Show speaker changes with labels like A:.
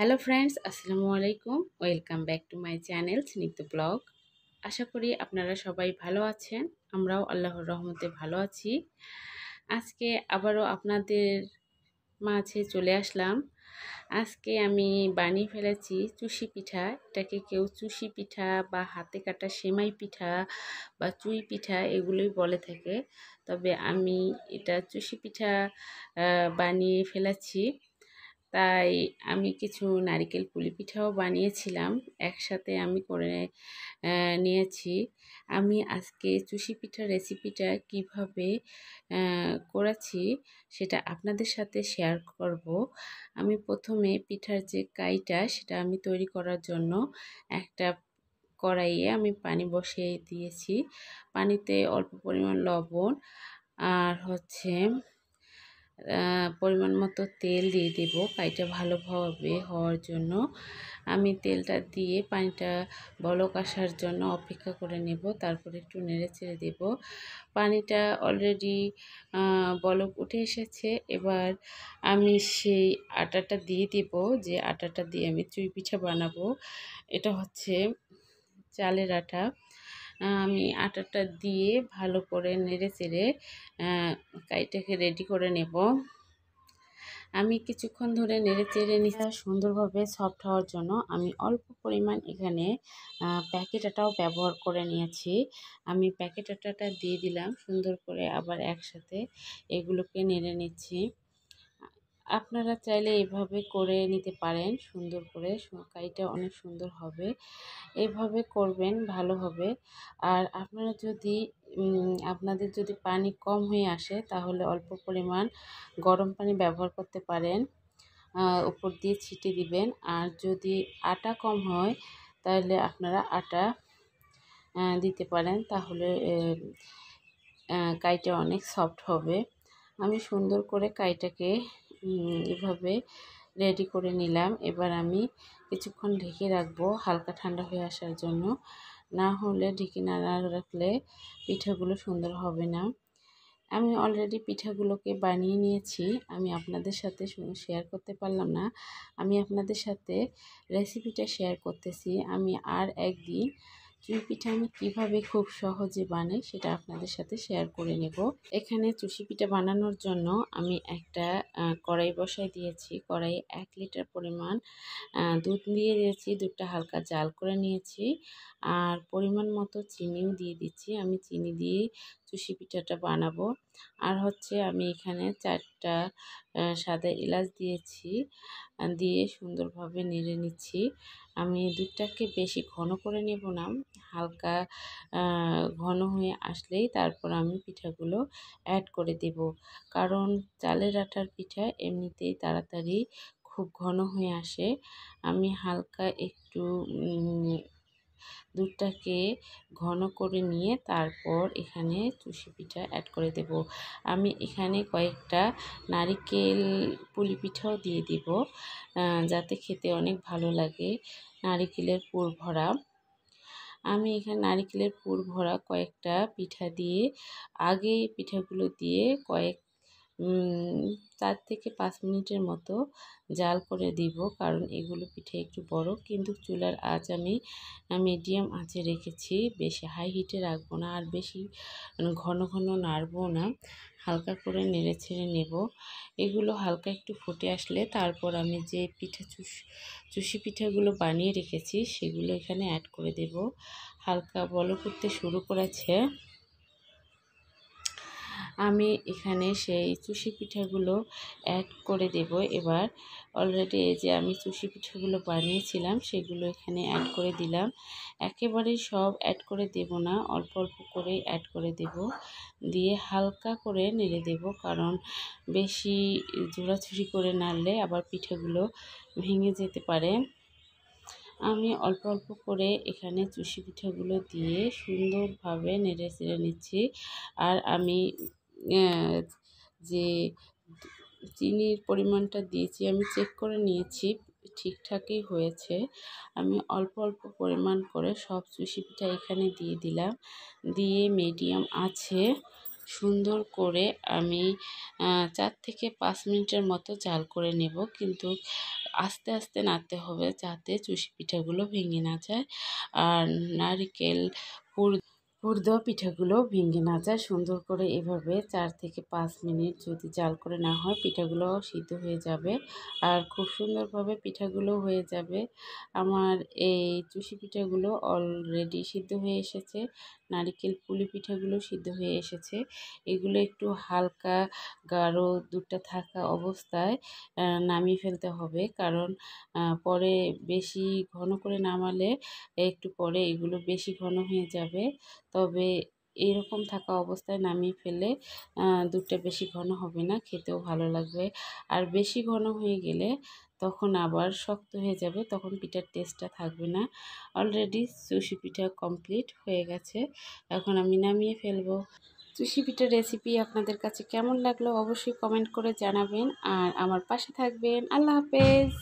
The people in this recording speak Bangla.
A: হ্যালো ফ্রেন্ডস আসসালামু আলাইকুম welcome back to my channel Snigdha blog আশা করি আপনারা সবাই ভালো আছেন আমরাও আল্লাহর রহমতে ভালো আছি আজকে আবারও আপনাদের মাঝে চলে আসলাম আজকে আমি বানিয়ে ফেলেছি চুষি পিঠা এটাকে কেউ চুষি পিঠা বা হাতে কাটা সেমাই পিঠা বা চুই পিঠা এগুলোই বলে থাকে তবে আমি এটা চুষি পিঠা বানিয়ে ফেলেছি তাই আমি কিছু নারিকেল পুলি পিঠাও বানিয়েছিলাম একসাথে আমি করে নিয়েছি আমি আজকে চুষি পিঠা রেসিপিটা কিভাবে করেছি সেটা আপনাদের সাথে শেয়ার করব আমি প্রথমে পিঠার যে কাইটা সেটা আমি তৈরি করার জন্য একটা কড়াইয়ে আমি পানি বসিয়ে দিয়েছি পানিতে অল্প পরিমাণ লবণ আর হচ্ছে পরিমাণ মতো তেল দিয়ে দেব পানিটা ভালোভাবে হওয়ার জন্য আমি তেলটা দিয়ে পানিটা বলক আসার জন্য অপেক্ষা করে নেব তারপরে একটু নেড়ে ছেড়ে দেব পানিটা অলরেডি বলক উঠে এসেছে এবার আমি সেই আটাটা দিয়ে দেব যে আটাটা দিয়ে আমি চুই পিঠা বানাবো এটা হচ্ছে চালের আটা আমি আটাটা দিয়ে ভালো করে নেড়ে চেড়ে কাইটাকে রেডি করে নেব আমি কিছুক্ষণ ধরে নেড়ে চেড়ে নিচ্ছি সুন্দরভাবে সফট হওয়ার জন্য আমি অল্প পরিমাণ এখানে প্যাকেট আটাও ব্যবহার করে নিয়েছি আমি প্যাকেট আটাটা দিয়ে দিলাম সুন্দর করে আবার একসাথে এগুলোকে নেড়ে নিচ্ছি আপনারা চাইলে এভাবে করে নিতে পারেন সুন্দর করে কারিটা অনেক সুন্দর হবে এভাবে করবেন ভালো হবে আর আপনারা যদি আপনাদের যদি পানি কম হয়ে আসে তাহলে অল্প পরিমাণ গরম পানি ব্যবহার করতে পারেন উপর দিয়ে ছিটে দিবেন আর যদি আটা কম হয় তাহলে আপনারা আটা দিতে পারেন তাহলে কাইটা অনেক সফট হবে আমি সুন্দর করে কাইটাকে এভাবে রেডি করে নিলাম এবার আমি কিছুক্ষণ ঢেকে রাখবো হালকা ঠান্ডা হয়ে আসার জন্য না হলে ঢেকে না রাখলে পিঠাগুলো সুন্দর হবে না আমি অলরেডি পিঠাগুলোকে বানিয়ে নিয়েছি আমি আপনাদের সাথে শেয়ার করতে পারলাম না আমি আপনাদের সাথে রেসিপিটা শেয়ার করতেছি আমি আর একদিন চুই পিঠা আমি কিভাবে খুব সহজে বানাই সেটা আপনাদের সাথে শেয়ার করে নেব এখানে চুষি পিঠা বানানোর জন্য আমি একটা কড়াই বসাই দিয়েছি কড়াই এক লিটার পরিমাণ দুধ দিয়ে দিয়েছি দুধটা হালকা জাল করে নিয়েছি আর পরিমাণ মতো চিনিও দিয়ে দিচ্ছি আমি চিনি দিয়ে চুষি পিঠাটা বানাবো আর হচ্ছে আমি এখানে চারটা সাদা এলাচ দিয়েছি দিয়ে সুন্দরভাবে নেড়ে নিচ্ছি আমি দুধটাকে বেশি ঘন করে নেব না হালকা ঘন হয়ে আসলেই তারপর আমি পিঠাগুলো অ্যাড করে দেব কারণ চালের আটার পিঠা এমনিতেই তাড়াতাড়ি খুব ঘন হয়ে আসে আমি হালকা একটু দুধটাকে ঘন করে নিয়ে তারপর এখানে চুষি পিঠা অ্যাড করে দেব আমি এখানে কয়েকটা নারিকেল পুলি পিঠাও দিয়ে দেব যাতে খেতে অনেক ভালো লাগে নারিকেলের পুর ভরা আমি এখানে নারিকেলের পুর ভরা কয়েকটা পিঠা দিয়ে আগে পিঠাগুলো দিয়ে কয়েক চার থেকে পাঁচ মিনিটের মতো জাল করে দিব কারণ এগুলো পিঠে একটু বড় কিন্তু চুলার আঁচ আমি মিডিয়াম আঁচে রেখেছি বেশি হাই হিটে রাখবো না আর বেশি ঘন ঘন নাড়বো না হালকা করে নেড়ে ছেড়ে নেব এগুলো হালকা একটু ফুটে আসলে তারপর আমি যে পিঠা চুষ চুষি পিঠাগুলো বানিয়ে রেখেছি সেগুলো এখানে অ্যাড করে দেব হালকা বল করতে শুরু করেছে আমি এখানে সেই চুষি পিঠাগুলো অ্যাড করে দেব এবার অলরেডি এই যে আমি চুষি পিঠাগুলো বানিয়েছিলাম সেগুলো এখানে অ্যাড করে দিলাম একেবারে সব অ্যাড করে দেব না অল্প অল্প করে অ্যাড করে দেব দিয়ে হালকা করে নেড়ে দেব কারণ বেশি জোড়াছুড়ি করে নাড়লে আবার পিঠাগুলো ভেঙে যেতে পারে আমি অল্প অল্প করে এখানে চুষি পিঠাগুলো দিয়ে সুন্দরভাবে নেড়ে চেড়ে নিচ্ছি আর আমি যে চিনির পরিমাণটা দিয়েছি আমি চেক করে নিয়েছি ঠিকঠাকই হয়েছে আমি অল্প অল্প পরিমাণ করে সব রেসিপিটা এখানে দিয়ে দিলাম দিয়ে মিডিয়াম আছে সুন্দর করে আমি চার থেকে পাঁচ মিনিটের মতো চাল করে নেব কিন্তু আস্তে আস্তে নাড়তে হবে যাতে চুষি পিঠাগুলো ভেঙে না যায় আর নারিকেল পুর পুর দেওয়া পিঠাগুলো ভেঙে না যায় সুন্দর করে এভাবে চার থেকে পাঁচ মিনিট যদি জাল করে না হয় পিঠাগুলো সিদ্ধ হয়ে যাবে আর খুব সুন্দরভাবে পিঠাগুলো হয়ে যাবে আমার এই চুষি পিঠাগুলো অলরেডি সিদ্ধ হয়ে এসেছে নারিকেল পুলি পিঠাগুলো সিদ্ধ হয়ে এসেছে এগুলো একটু হালকা গাঢ় দুধটা থাকা অবস্থায় নামিয়ে ফেলতে হবে কারণ পরে বেশি ঘন করে নামালে একটু পরে এগুলো বেশি ঘন হয়ে যাবে তবে রকম থাকা অবস্থায় নামিয়ে ফেলে দুধটা বেশি ঘন হবে না খেতেও ভালো লাগবে আর বেশি ঘন হয়ে গেলে তখন আবার শক্ত হয়ে যাবে তখন পিঠার টেস্টটা থাকবে না অলরেডি সুশি পিঠা কমপ্লিট হয়ে গেছে এখন আমি নামিয়ে ফেলবো সুশি পিঠার রেসিপি আপনাদের কাছে কেমন লাগলো অবশ্যই কমেন্ট করে জানাবেন আর আমার পাশে থাকবেন আল্লাহ হাফেজ